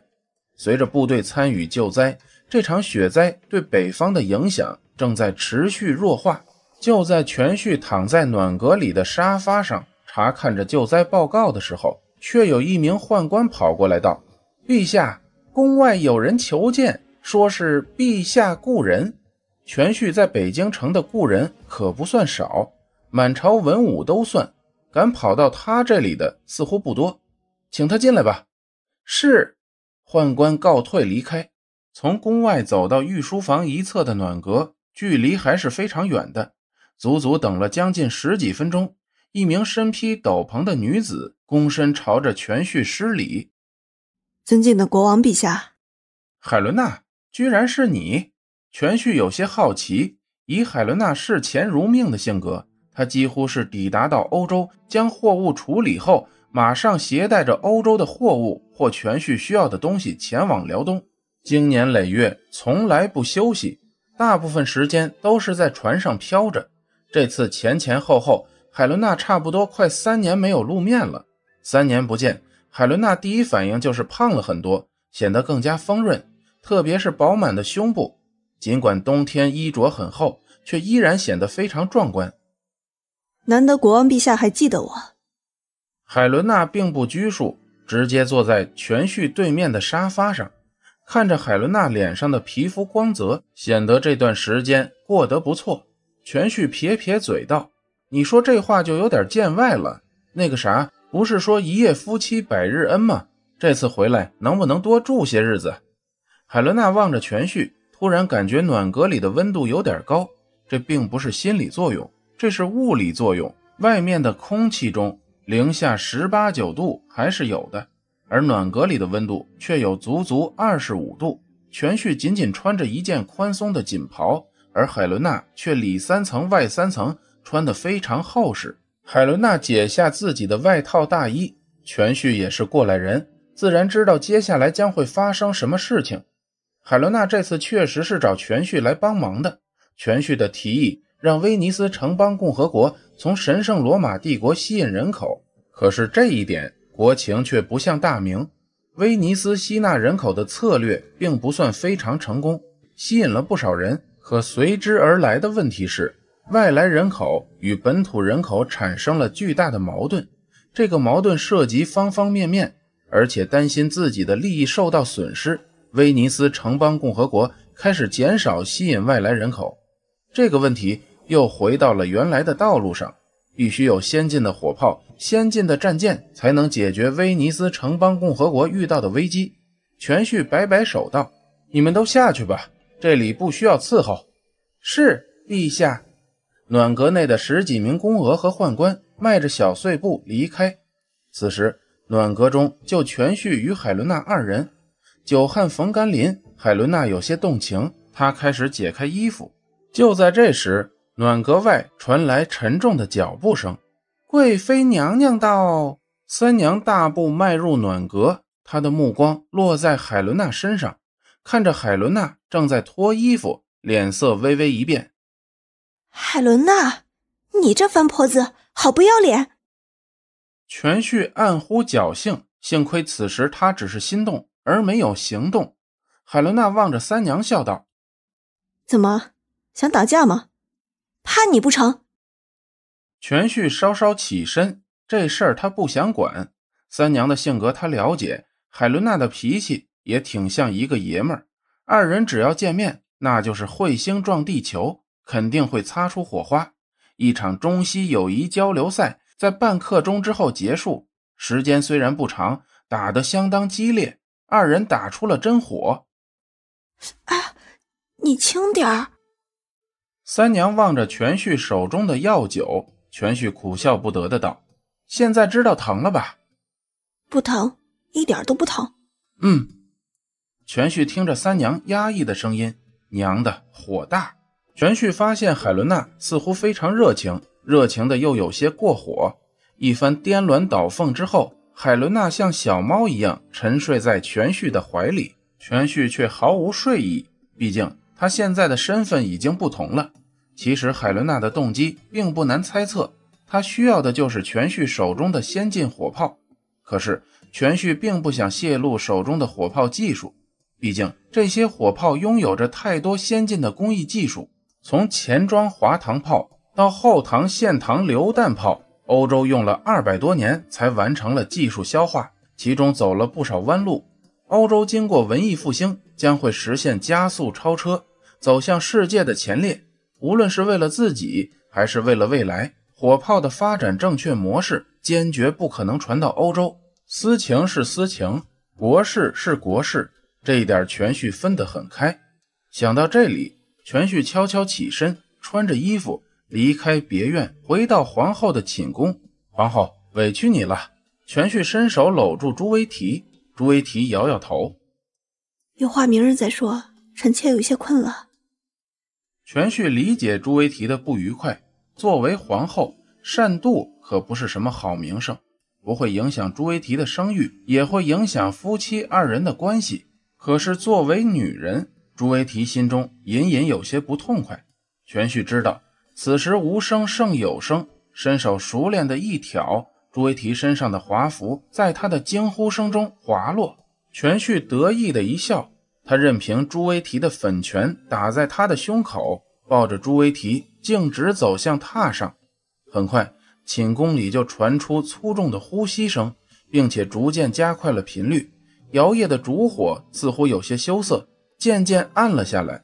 随着部队参与救灾，这场雪灾对北方的影响正在持续弱化。就在全旭躺在暖阁里的沙发上查看着救灾报告的时候，却有一名宦官跑过来道：“陛下，宫外有人求见，说是陛下故人。”全旭在北京城的故人可不算少，满朝文武都算。敢跑到他这里的似乎不多，请他进来吧。是，宦官告退离开。从宫外走到御书房一侧的暖阁，距离还是非常远的，足足等了将近十几分钟。一名身披斗篷的女子躬身朝着全旭施礼：“尊敬的国王陛下，海伦娜，居然是你！”全旭有些好奇，以海伦娜视钱如命的性格。他几乎是抵达到欧洲，将货物处理后，马上携带着欧洲的货物或全旭需要的东西前往辽东。经年累月，从来不休息，大部分时间都是在船上飘着。这次前前后后，海伦娜差不多快三年没有露面了。三年不见，海伦娜第一反应就是胖了很多，显得更加丰润，特别是饱满的胸部。尽管冬天衣着很厚，却依然显得非常壮观。难得国王陛下还记得我，海伦娜并不拘束，直接坐在全旭对面的沙发上，看着海伦娜脸上的皮肤光泽，显得这段时间过得不错。全旭撇撇嘴道：“你说这话就有点见外了。那个啥，不是说一夜夫妻百日恩吗？这次回来能不能多住些日子？”海伦娜望着全旭，突然感觉暖阁里的温度有点高，这并不是心理作用。这是物理作用，外面的空气中零下十八九度还是有的，而暖阁里的温度却有足足二十五度。全旭仅仅穿着一件宽松的锦袍，而海伦娜却里三层外三层穿得非常厚实。海伦娜解下自己的外套大衣，全旭也是过来人，自然知道接下来将会发生什么事情。海伦娜这次确实是找全旭来帮忙的，全旭的提议。让威尼斯城邦共和国从神圣罗马帝国吸引人口，可是这一点国情却不像大明。威尼斯吸纳人口的策略并不算非常成功，吸引了不少人。可随之而来的问题是，外来人口与本土人口产生了巨大的矛盾。这个矛盾涉及方方面面，而且担心自己的利益受到损失，威尼斯城邦共和国开始减少吸引外来人口。这个问题。又回到了原来的道路上，必须有先进的火炮、先进的战舰，才能解决威尼斯城邦共和国遇到的危机。全旭摆摆手道：“你们都下去吧，这里不需要伺候。”是，陛下。暖阁内的十几名宫娥和宦官迈着小碎步离开。此时，暖阁中就全旭与海伦娜二人。久旱逢甘霖，海伦娜有些动情，她开始解开衣服。就在这时，暖阁外传来沉重的脚步声。贵妃娘娘到，三娘大步迈入暖阁，她的目光落在海伦娜身上，看着海伦娜正在脱衣服，脸色微微一变。海伦娜，你这疯婆子，好不要脸！全旭暗呼侥幸，幸亏此时他只是心动而没有行动。海伦娜望着三娘笑道：“怎么，想打架吗？”怕你不成？全旭稍稍起身，这事儿他不想管。三娘的性格他了解，海伦娜的脾气也挺像一个爷们儿。二人只要见面，那就是彗星撞地球，肯定会擦出火花。一场中西友谊交流赛在半刻钟之后结束，时间虽然不长，打得相当激烈，二人打出了真火。哎，你轻点儿。三娘望着全旭手中的药酒，全旭苦笑不得的道：“现在知道疼了吧？不疼，一点都不疼。”嗯。全旭听着三娘压抑的声音，娘的，火大！全旭发现海伦娜似乎非常热情，热情的又有些过火。一番颠鸾倒凤之后，海伦娜像小猫一样沉睡在全旭的怀里，全旭却毫无睡意。毕竟他现在的身份已经不同了。其实海伦娜的动机并不难猜测，她需要的就是全旭手中的先进火炮。可是全旭并不想泄露手中的火炮技术，毕竟这些火炮拥有着太多先进的工艺技术，从前装滑膛炮到后膛线膛榴弹炮，欧洲用了二百多年才完成了技术消化，其中走了不少弯路。欧洲经过文艺复兴，将会实现加速超车，走向世界的前列。无论是为了自己，还是为了未来，火炮的发展正确模式，坚决不可能传到欧洲。私情是私情，国事是国事，这一点全旭分得很开。想到这里，全旭悄悄起身，穿着衣服离开别院，回到皇后的寝宫。皇后委屈你了。全旭伸手搂住朱维提，朱维提摇摇头，有话明日再说。臣妾有些困了。全旭理解朱维提的不愉快。作为皇后，善妒可不是什么好名声，不会影响朱维提的声誉，也会影响夫妻二人的关系。可是作为女人，朱维提心中隐隐有些不痛快。全旭知道，此时无声胜有声，伸手熟练的一挑，朱维提身上的华服在他的惊呼声中滑落。全旭得意的一笑。他任凭朱威提的粉拳打在他的胸口，抱着朱威提径直走向榻上。很快，寝宫里就传出粗重的呼吸声，并且逐渐加快了频率。摇曳的烛火似乎有些羞涩，渐渐暗了下来。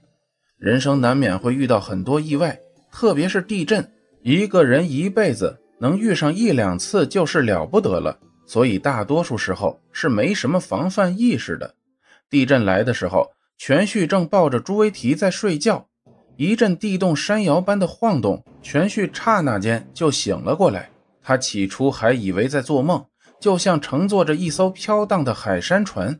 人生难免会遇到很多意外，特别是地震，一个人一辈子能遇上一两次就是了不得了，所以大多数时候是没什么防范意识的。地震来的时候，全旭正抱着朱维提在睡觉。一阵地动山摇般的晃动，全旭刹那间就醒了过来。他起初还以为在做梦，就像乘坐着一艘飘荡的海山船。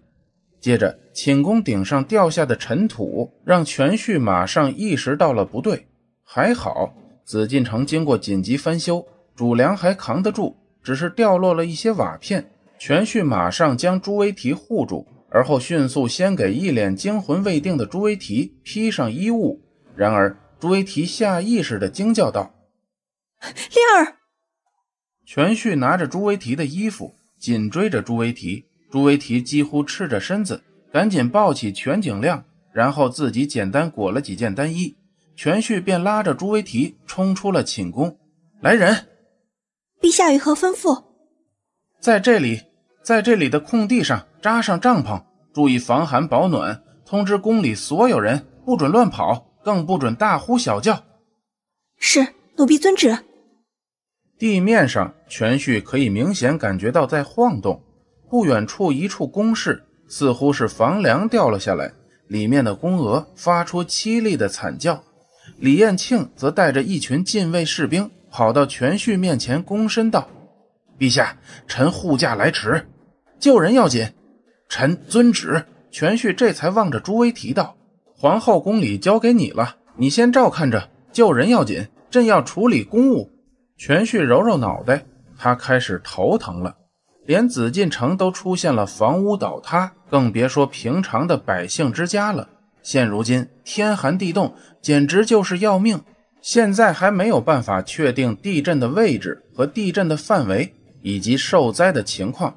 接着，寝宫顶上掉下的尘土让全旭马上意识到了不对。还好，紫禁城经过紧急翻修，主梁还扛得住，只是掉落了一些瓦片。全旭马上将朱维提护住。而后迅速先给一脸惊魂未定的朱维提披上衣物，然而朱维提下意识的惊叫道：“灵儿！”全旭拿着朱维提的衣服，紧追着朱维提。朱维提几乎赤着身子，赶紧抱起全景亮，然后自己简单裹了几件单衣。全旭便拉着朱维提冲出了寝宫。来人，陛下有何吩咐？在这里，在这里的空地上扎上帐篷。注意防寒保暖，通知宫里所有人不准乱跑，更不准大呼小叫。是奴婢遵旨。地面上，全旭可以明显感觉到在晃动。不远处一处宫室似乎是房梁掉了下来，里面的宫娥发出凄厉的惨叫。李彦庆则带着一群禁卫士兵跑到全旭面前，躬身道：“陛下，臣护驾来迟，救人要紧。”臣遵旨。全绪这才望着朱威，提到：“皇后宫里交给你了，你先照看着。救人要紧，朕要处理公务。”全绪揉揉脑袋，他开始头疼了。连紫禁城都出现了房屋倒塌，更别说平常的百姓之家了。现如今天寒地冻，简直就是要命。现在还没有办法确定地震的位置和地震的范围，以及受灾的情况。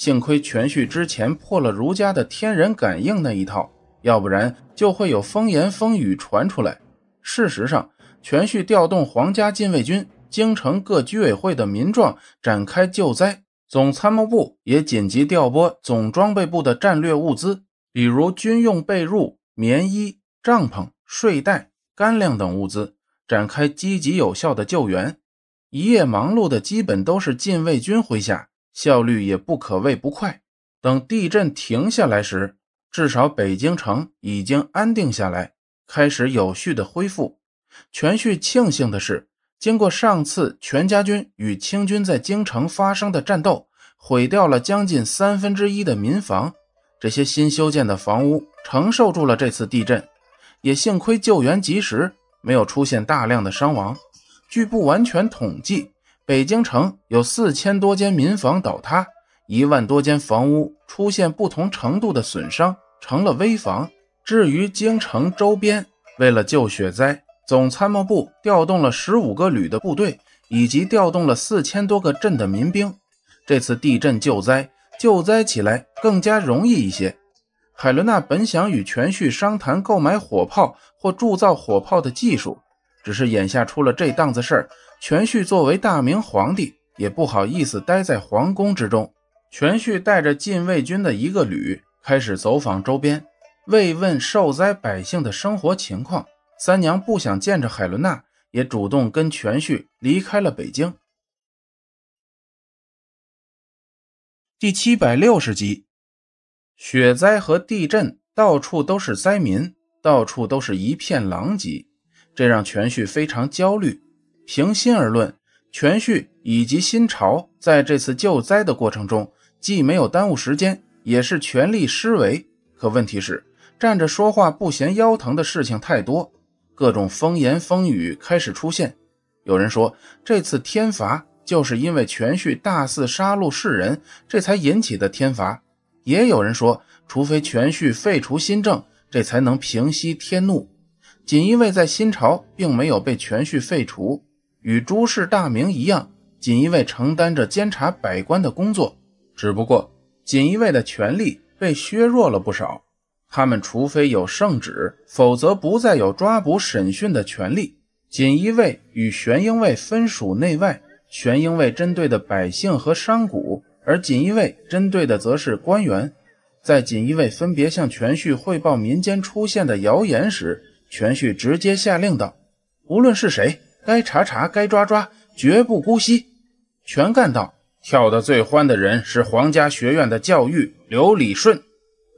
幸亏全旭之前破了儒家的天人感应那一套，要不然就会有风言风语传出来。事实上，全旭调动皇家禁卫军、京城各居委会的民壮展开救灾，总参谋部也紧急调拨总装备部的战略物资，比如军用被褥、棉衣、帐篷、睡袋、干粮等物资，展开积极有效的救援。一夜忙碌的基本都是禁卫军麾下。效率也不可谓不快。等地震停下来时，至少北京城已经安定下来，开始有序的恢复。全旭庆幸的是，经过上次全家军与清军在京城发生的战斗，毁掉了将近三分之一的民房。这些新修建的房屋承受住了这次地震，也幸亏救援及时，没有出现大量的伤亡。据不完全统计。北京城有四千多间民房倒塌，一万多间房屋出现不同程度的损伤，成了危房。至于京城周边，为了救雪灾，总参谋部调动了十五个旅的部队，以及调动了四千多个镇的民兵。这次地震救灾，救灾起来更加容易一些。海伦娜本想与全旭商谈购买火炮或铸造火炮的技术，只是眼下出了这档子事儿。全旭作为大明皇帝，也不好意思待在皇宫之中。全旭带着禁卫军的一个旅开始走访周边，慰问受灾百姓的生活情况。三娘不想见着海伦娜，也主动跟全旭离开了北京。第七百六十集，雪灾和地震，到处都是灾民，到处都是一片狼藉，这让全旭非常焦虑。平心而论，全绪以及新朝在这次救灾的过程中，既没有耽误时间，也是全力施为。可问题是，站着说话不嫌腰疼的事情太多，各种风言风语开始出现。有人说，这次天罚就是因为全绪大肆杀戮世人，这才引起的天罚；也有人说，除非全绪废除新政，这才能平息天怒。仅因为在新朝并没有被全绪废除。与朱氏大名一样，锦衣卫承担着监察百官的工作，只不过锦衣卫的权力被削弱了不少。他们除非有圣旨，否则不再有抓捕、审讯的权利。锦衣卫与玄英卫分属内外，玄英卫针对的百姓和商贾，而锦衣卫针对的则是官员。在锦衣卫分别向全旭汇报民间出现的谣言时，全旭直接下令道：“无论是谁。”该查查，该抓抓，绝不姑息。全干道跳得最欢的人是皇家学院的教育刘礼顺。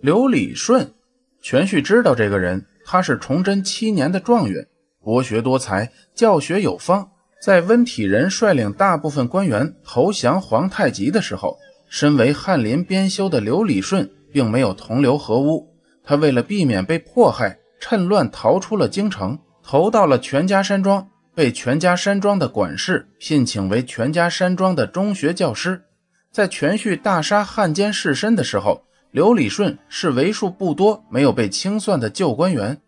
刘礼顺，全旭知道这个人，他是崇祯七年的状元，博学多才，教学有方。在温体仁率领大部分官员投降皇太极的时候，身为翰林编修的刘礼顺并没有同流合污。他为了避免被迫害，趁乱逃出了京城，投到了全家山庄。被全家山庄的管事聘请为全家山庄的中学教师，在全绪大杀汉奸士绅的时候，刘礼顺是为数不多没有被清算的旧官员。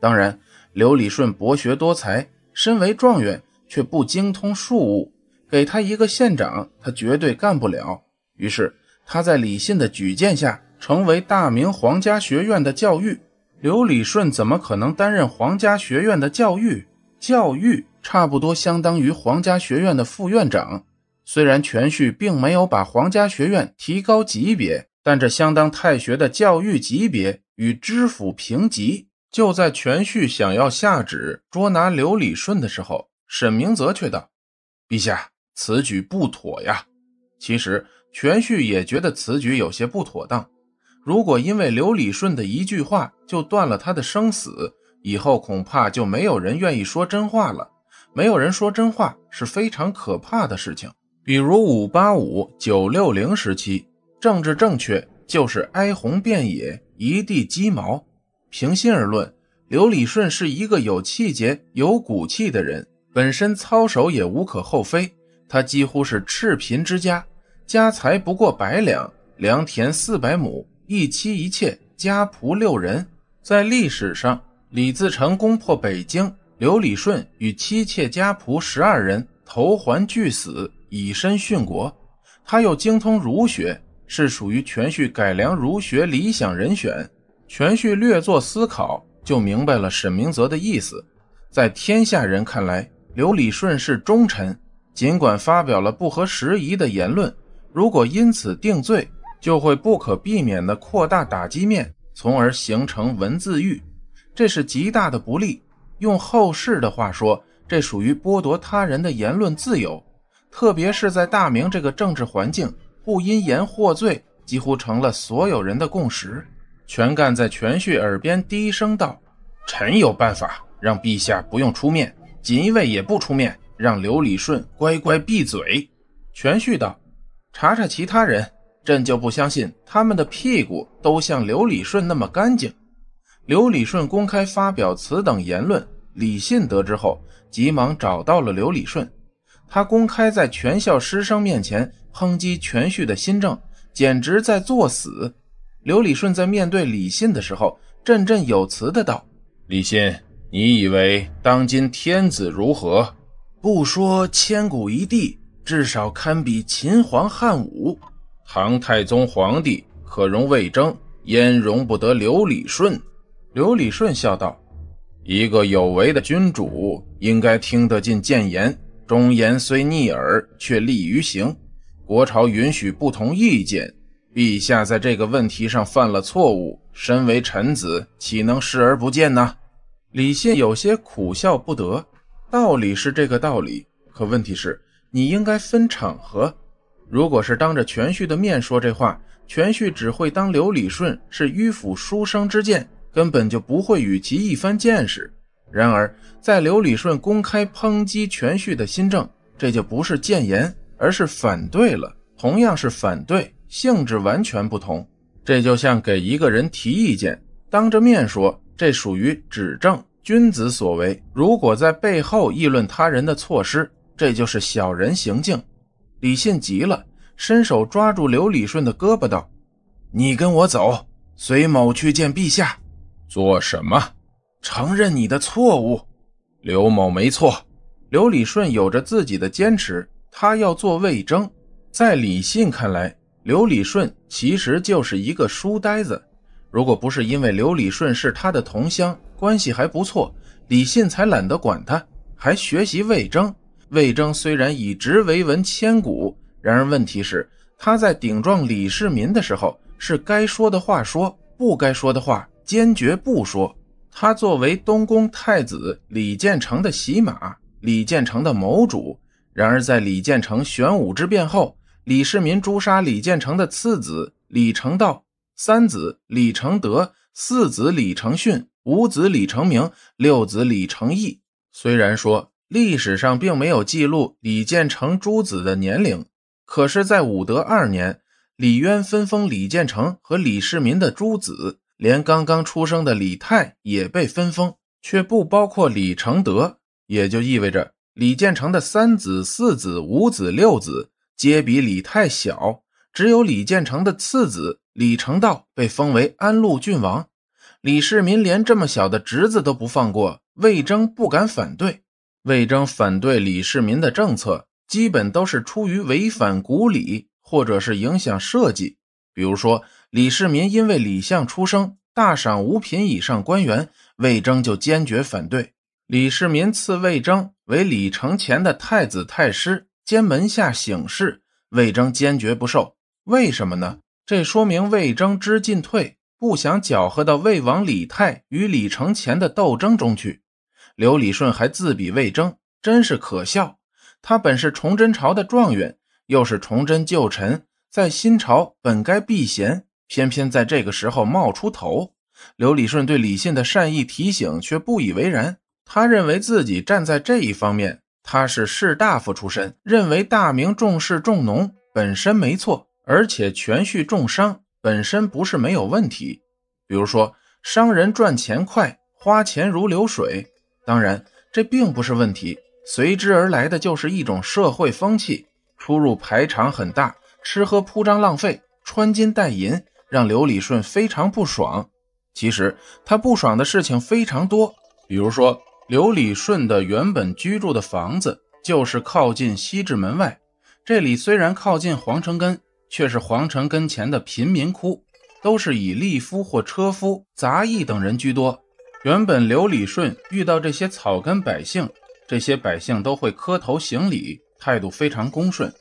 当然，刘礼顺博学多才，身为状元却不精通庶务，给他一个县长，他绝对干不了。于是他在李信的举荐下，成为大明皇家学院的教育。刘礼顺怎么可能担任皇家学院的教育？教育差不多相当于皇家学院的副院长，虽然全旭并没有把皇家学院提高级别，但这相当太学的教育级别与知府平级。就在全旭想要下旨捉拿刘礼顺的时候，沈明泽却道：“陛下此举不妥呀。”其实全旭也觉得此举有些不妥当，如果因为刘礼顺的一句话就断了他的生死。以后恐怕就没有人愿意说真话了。没有人说真话是非常可怕的事情。比如五八五九六零时期，政治正确就是哀鸿遍野、一地鸡毛。平心而论，刘礼顺是一个有气节、有骨气的人，本身操守也无可厚非。他几乎是赤贫之家，家财不过百两，良田四百亩，一妻一妾，家仆六人，在历史上。李自成攻破北京，刘礼顺与妻妾家仆十二人投环俱死，以身殉国。他又精通儒学，是属于全序改良儒学理想人选。全序略作思考，就明白了沈明泽的意思。在天下人看来，刘礼顺是忠臣，尽管发表了不合时宜的言论，如果因此定罪，就会不可避免地扩大打击面，从而形成文字狱。这是极大的不利。用后世的话说，这属于剥夺他人的言论自由。特别是在大明这个政治环境，不因言获罪几乎成了所有人的共识。全干在全旭耳边低声道：“臣有办法，让陛下不用出面，锦衣卫也不出面，让刘礼顺乖乖闭嘴。”全旭道：“查查其他人，朕就不相信他们的屁股都像刘礼顺那么干净。”刘礼顺公开发表此等言论，李信得知后，急忙找到了刘礼顺。他公开在全校师生面前抨击全序的新政，简直在作死。刘礼顺在面对李信的时候，振振有词的道：“李信，你以为当今天子如何？不说千古一帝，至少堪比秦皇汉武。唐太宗皇帝可容魏征，焉容不得刘礼顺？”刘礼顺笑道：“一个有为的君主应该听得进谏言，忠言虽逆耳，却利于行。国朝允许不同意见，陛下在这个问题上犯了错误，身为臣子岂能视而不见呢？”李信有些苦笑不得。道理是这个道理，可问题是，你应该分场合。如果是当着全旭的面说这话，全旭只会当刘礼顺是迂腐书生之见。根本就不会与其一番见识。然而，在刘礼顺公开抨击全绪的新政，这就不是谏言，而是反对了。同样是反对，性质完全不同。这就像给一个人提意见，当着面说，这属于指正，君子所为；如果在背后议论他人的措施，这就是小人行径。李信急了，伸手抓住刘礼顺的胳膊，道：“你跟我走，随某去见陛下。”做什么？承认你的错误，刘某没错。刘礼顺有着自己的坚持，他要做魏征。在李信看来，刘礼顺其实就是一个书呆子。如果不是因为刘礼顺是他的同乡，关系还不错，李信才懒得管他，还学习魏征。魏征虽然以直为文，千古；然而问题是，他在顶撞李世民的时候，是该说的话说，不该说的话。坚决不说。他作为东宫太子李建成的洗马，李建成的谋主。然而，在李建成玄武之变后，李世民诛杀李建成的次子李成道、三子李成德、四子李承训、五子李承明、六子李承义。虽然说历史上并没有记录李建成诸子的年龄，可是，在武德二年，李渊分封李建成和李世民的诸子。连刚刚出生的李泰也被分封，却不包括李承德，也就意味着李建成的三子、四子、五子、六子皆比李泰小，只有李建成的次子李承道被封为安陆郡王。李世民连这么小的侄子都不放过，魏征不敢反对。魏征反对李世民的政策，基本都是出于违反古礼或者是影响社稷，比如说。李世民因为李相出生，大赏五品以上官员，魏征就坚决反对。李世民赐魏征为李承乾的太子太师兼门下省事，魏征坚决不受。为什么呢？这说明魏征知进退，不想搅和到魏王李泰与李承乾的斗争中去。刘礼顺还自比魏征，真是可笑。他本是崇祯朝的状元，又是崇祯旧臣，在新朝本该避嫌。偏偏在这个时候冒出头，刘礼顺对李信的善意提醒却不以为然。他认为自己站在这一方面，他是士大夫出身，认为大明重视重农本身没错，而且全序重商本身不是没有问题。比如说，商人赚钱快，花钱如流水，当然这并不是问题。随之而来的就是一种社会风气，出入排场很大，吃喝铺张浪费，穿金戴银。让刘礼顺非常不爽。其实他不爽的事情非常多，比如说刘礼顺的原本居住的房子就是靠近西直门外，这里虽然靠近皇城根，却是皇城根前的贫民窟，都是以隶夫或车夫、杂役等人居多。原本刘礼顺遇到这些草根百姓，这些百姓都会磕头行礼，态度非常恭顺。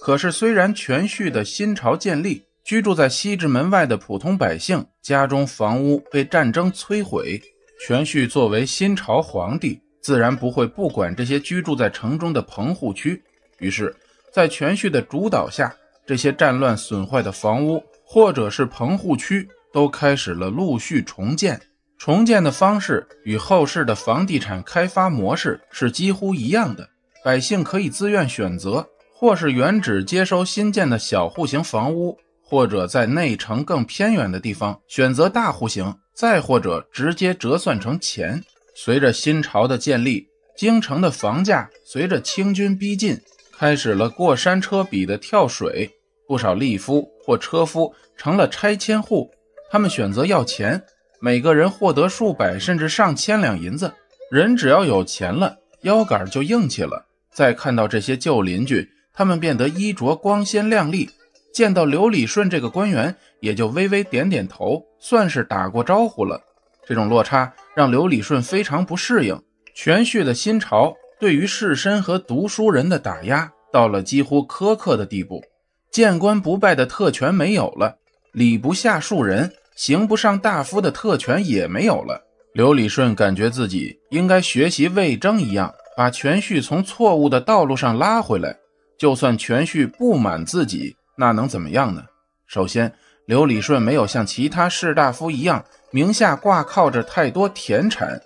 可是虽然全序的新朝建立，居住在西直门外的普通百姓家中房屋被战争摧毁，全绪作为新朝皇帝，自然不会不管这些居住在城中的棚户区。于是，在全绪的主导下，这些战乱损坏的房屋或者是棚户区都开始了陆续重建。重建的方式与后世的房地产开发模式是几乎一样的，百姓可以自愿选择或是原址接收新建的小户型房屋。或者在内城更偏远的地方选择大户型，再或者直接折算成钱。随着新朝的建立，京城的房价随着清军逼近，开始了过山车比的跳水。不少吏夫或车夫成了拆迁户，他们选择要钱，每个人获得数百甚至上千两银子。人只要有钱了，腰杆就硬气了。再看到这些旧邻居，他们变得衣着光鲜亮丽。见到刘礼顺这个官员，也就微微点点头，算是打过招呼了。这种落差让刘礼顺非常不适应。全序的新朝对于士绅和读书人的打压到了几乎苛刻的地步，见官不拜的特权没有了，礼不下庶人、刑不上大夫的特权也没有了。刘礼顺感觉自己应该学习魏征一样，把全序从错误的道路上拉回来。就算全序不满自己。那能怎么样呢？首先，刘礼顺没有像其他士大夫一样名下挂靠着太多田产，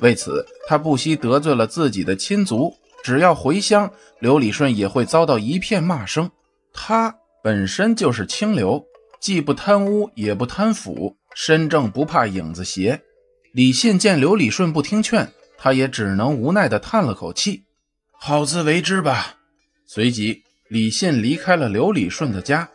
为此他不惜得罪了自己的亲族。只要回乡，刘礼顺也会遭到一片骂声。他本身就是清流，既不贪污，也不贪腐，身正不怕影子斜。李信见刘礼顺不听劝，他也只能无奈地叹了口气：“好自为之吧。”随即。李信离开了刘礼顺的家。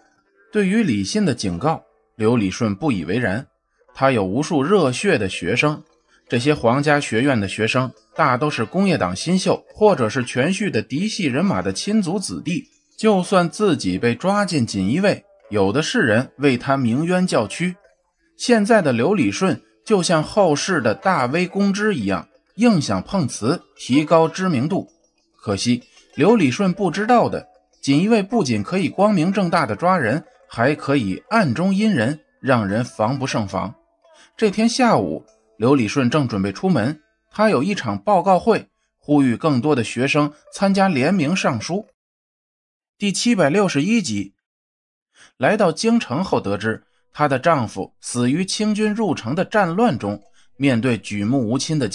对于李信的警告，刘礼顺不以为然。他有无数热血的学生，这些皇家学院的学生大都是工业党新秀，或者是全序的嫡系人马的亲族子弟。就算自己被抓进锦衣卫，有的是人为他鸣冤叫屈。现在的刘礼顺就像后世的大威公之一样，硬想碰瓷提高知名度。可惜刘礼顺不知道的。锦衣卫不仅可以光明正大的抓人，还可以暗中阴人，让人防不胜防。这天下午，刘礼顺正准备出门，他有一场报告会，呼吁更多的学生参加联名上书。第七百六十一集，来到京城后，得知她的丈夫死于清军入城的战乱中，面对举目无亲的。